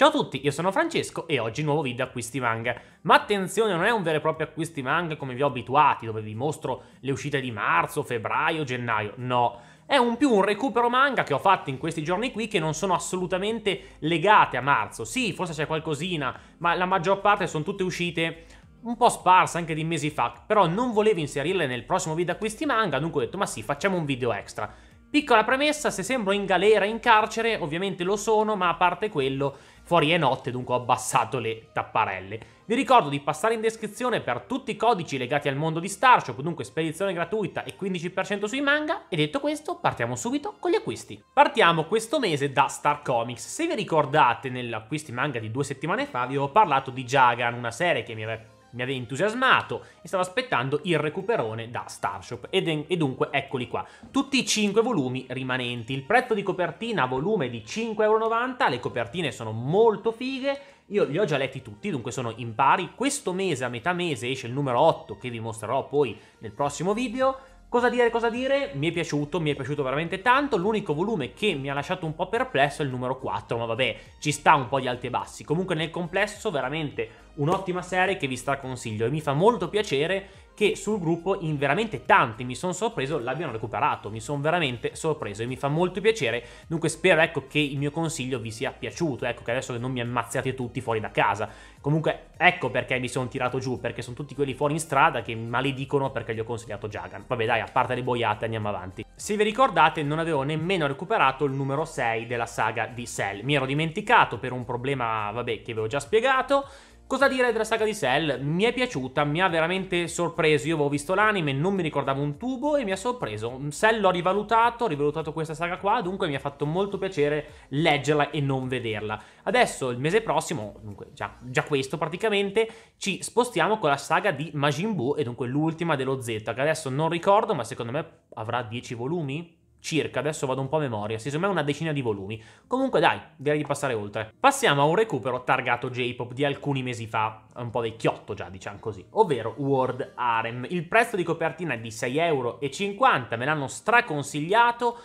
Ciao a tutti, io sono Francesco e oggi nuovo video acquisti manga. Ma attenzione, non è un vero e proprio acquisti manga come vi ho abituati, dove vi mostro le uscite di marzo, febbraio, gennaio. No, è un più un recupero manga che ho fatto in questi giorni qui che non sono assolutamente legate a marzo. Sì, forse c'è qualcosina, ma la maggior parte sono tutte uscite un po' sparse anche di mesi fa, però non volevo inserirle nel prossimo video acquisti manga, dunque ho detto ma sì, facciamo un video extra. Piccola premessa, se sembro in galera, in carcere, ovviamente lo sono, ma a parte quello, fuori è notte, dunque ho abbassato le tapparelle. Vi ricordo di passare in descrizione per tutti i codici legati al mondo di Starshop, dunque spedizione gratuita e 15% sui manga, e detto questo partiamo subito con gli acquisti. Partiamo questo mese da Star Comics. Se vi ricordate, nell'acquisti manga di due settimane fa vi ho parlato di Jagan, una serie che mi aveva mi aveva entusiasmato e stavo aspettando il recuperone da Starshop ed en- e dunque eccoli qua tutti i 5 volumi rimanenti il prezzo di copertina a volume di 5,90€ le copertine sono molto fighe io li ho già letti tutti, dunque sono in pari. Questo mese, a metà mese, esce il numero 8 che vi mostrerò poi nel prossimo video. Cosa dire, cosa dire? Mi è piaciuto, mi è piaciuto veramente tanto. L'unico volume che mi ha lasciato un po' perplesso è il numero 4, ma vabbè, ci sta un po' di alti e bassi. Comunque nel complesso veramente un'ottima serie che vi straconsiglio e mi fa molto piacere che sul gruppo in veramente tanti mi sono sorpreso l'abbiano recuperato, mi sono veramente sorpreso e mi fa molto piacere, dunque spero ecco che il mio consiglio vi sia piaciuto, ecco che adesso non mi ammazziate tutti fuori da casa, comunque ecco perché mi sono tirato giù, perché sono tutti quelli fuori in strada che maledicono perché gli ho consigliato Jagan, vabbè dai a parte le boiate andiamo avanti. Se vi ricordate non avevo nemmeno recuperato il numero 6 della saga di Cell, mi ero dimenticato per un problema vabbè che avevo già spiegato, Cosa dire della saga di Cell? Mi è piaciuta, mi ha veramente sorpreso. Io avevo visto l'anime, non mi ricordavo un tubo e mi ha sorpreso. Cell l'ho rivalutato, ho rivalutato questa saga qua, dunque mi ha fatto molto piacere leggerla e non vederla. Adesso, il mese prossimo, dunque già, già questo praticamente, ci spostiamo con la saga di Majin Buu e dunque l'ultima dello Z, che adesso non ricordo, ma secondo me avrà 10 volumi, circa, adesso vado un po' a memoria, si secondo me una decina di volumi. Comunque dai, direi di passare oltre. Passiamo a un recupero targato J-pop di alcuni mesi fa, un po' vecchiotto già, diciamo così, ovvero World Harem. Il prezzo di copertina è di 6,50€, me l'hanno straconsigliato,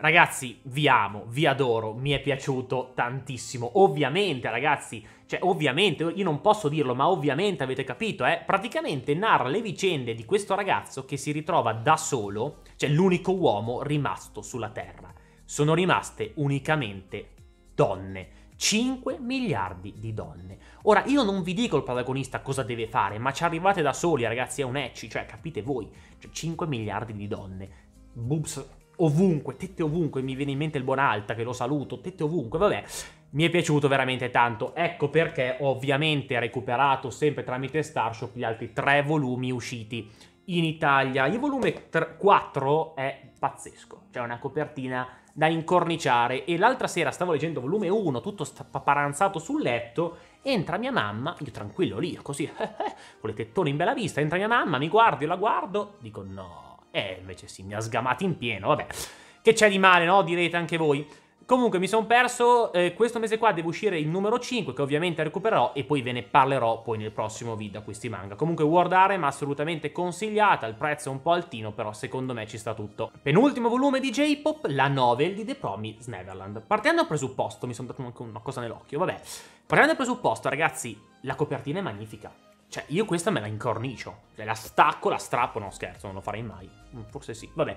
Ragazzi, vi amo, vi adoro, mi è piaciuto tantissimo. Ovviamente, ragazzi, cioè ovviamente, io non posso dirlo, ma ovviamente avete capito, eh? Praticamente narra le vicende di questo ragazzo che si ritrova da solo, cioè l'unico uomo rimasto sulla Terra. Sono rimaste unicamente donne. 5 miliardi di donne. Ora, io non vi dico il protagonista cosa deve fare, ma ci arrivate da soli, ragazzi, è un ecci, cioè capite voi, cioè 5 miliardi di donne. Boobs ovunque, tette ovunque, mi viene in mente il Bonalta che lo saluto, tette ovunque, vabbè, mi è piaciuto veramente tanto, ecco perché ho ovviamente recuperato sempre tramite Starshop gli altri tre volumi usciti in Italia, il volume 4 è pazzesco, cioè una copertina da incorniciare e l'altra sera stavo leggendo volume 1 tutto paparanzato sul letto entra mia mamma, io tranquillo lì così con le tettone in bella vista, entra mia mamma, mi guardo, io la guardo, dico no eh, invece sì, mi ha sgamato in pieno, vabbè. Che c'è di male, no? Direte anche voi. Comunque mi sono perso, eh, questo mese qua deve uscire il numero 5 che ovviamente recupererò e poi ve ne parlerò poi nel prossimo video a questi manga. Comunque World Arem assolutamente consigliata, il prezzo è un po' altino però secondo me ci sta tutto. Penultimo volume di J-Pop, la novel di The Promise Neverland. Partendo dal presupposto, mi sono dato anche una cosa nell'occhio, vabbè. Partendo dal presupposto ragazzi, la copertina è magnifica. Cioè, io questa me la incornicio. Cioè, la stacco, la strappo. No, scherzo, non lo farei mai. Mm, forse sì. Vabbè,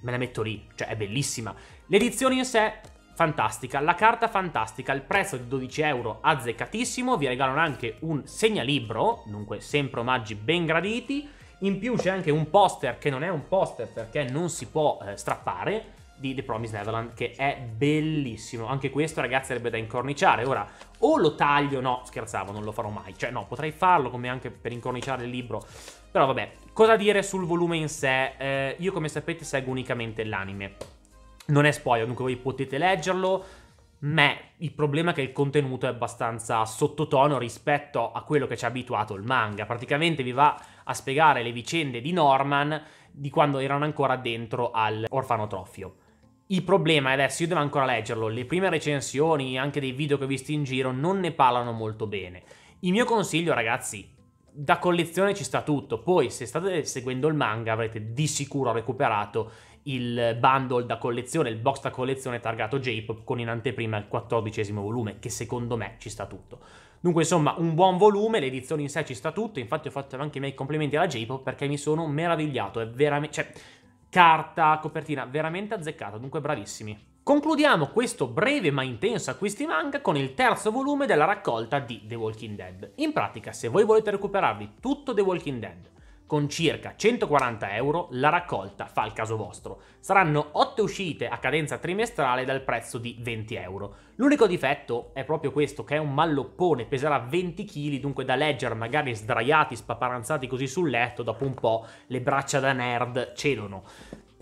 me la metto lì. Cioè, è bellissima. L'edizione in sé, fantastica. La carta, fantastica. Il prezzo di 12 euro, azzeccatissimo. Vi regalano anche un segnalibro. Dunque, sempre omaggi ben graditi. In più c'è anche un poster che non è un poster perché non si può eh, strappare di The Promised Neverland che è bellissimo. Anche questo ragazzi sarebbe da incorniciare. Ora o lo taglio, no, scherzavo, non lo farò mai. Cioè no, potrei farlo come anche per incorniciare il libro. Però vabbè, cosa dire sul volume in sé? Eh, io come sapete seguo unicamente l'anime. Non è spoiler, dunque voi potete leggerlo. Ma il problema è che il contenuto è abbastanza sottotono rispetto a quello che ci ha abituato il manga. Praticamente vi va a spiegare le vicende di Norman di quando erano ancora dentro all'orfanotrofio. Il problema è adesso, io devo ancora leggerlo, le prime recensioni, anche dei video che ho visto in giro, non ne parlano molto bene. Il mio consiglio, ragazzi, da collezione ci sta tutto, poi se state seguendo il manga avrete di sicuro recuperato il bundle da collezione, il box da collezione targato J-Pop con in anteprima il quattordicesimo volume, che secondo me ci sta tutto. Dunque, insomma, un buon volume, l'edizione in sé ci sta tutto, infatti ho fatto anche i miei complimenti alla J-Pop perché mi sono meravigliato, è veramente... Cioè, carta, copertina, veramente azzeccata, dunque bravissimi. Concludiamo questo breve ma intenso acquisti manga con il terzo volume della raccolta di The Walking Dead. In pratica, se voi volete recuperarvi tutto The Walking Dead, con circa 140 euro la raccolta fa il caso vostro. Saranno 8 uscite a cadenza trimestrale dal prezzo di 20 euro. L'unico difetto è proprio questo, che è un malloppone, peserà 20 kg, dunque da leggere magari sdraiati, spaparanzati così sul letto, dopo un po' le braccia da nerd cedono.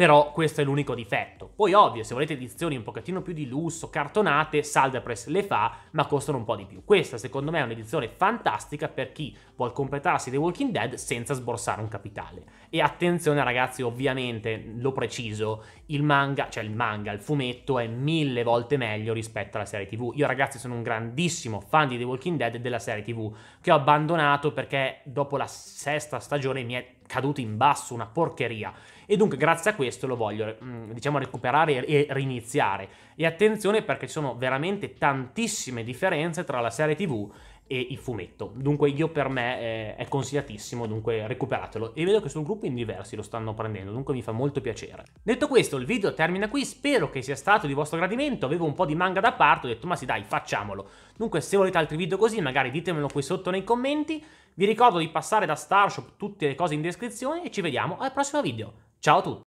Però questo è l'unico difetto. Poi ovvio, se volete edizioni un pochettino più di lusso, cartonate, Saldapress le fa, ma costano un po' di più. Questa secondo me è un'edizione fantastica per chi vuole completarsi The Walking Dead senza sborsare un capitale. E attenzione ragazzi, ovviamente, lo preciso, il manga, cioè il manga, il fumetto è mille volte meglio rispetto alla serie tv. Io ragazzi sono un grandissimo fan di The Walking Dead e della serie tv, che ho abbandonato perché dopo la sesta stagione mi è caduto in basso una porcheria e dunque grazie a questo lo voglio mm, diciamo recuperare e riniziare. E attenzione perché ci sono veramente tantissime differenze tra la serie TV e il fumetto. Dunque io per me eh, è consigliatissimo, dunque recuperatelo. E vedo che sul gruppo in diversi lo stanno prendendo, dunque mi fa molto piacere. Detto questo, il video termina qui, spero che sia stato di vostro gradimento, avevo un po' di manga da parte, ho detto ma sì dai, facciamolo. Dunque se volete altri video così, magari ditemelo qui sotto nei commenti. Vi ricordo di passare da Starshop tutte le cose in descrizione e ci vediamo al prossimo video. Ciao a tutti!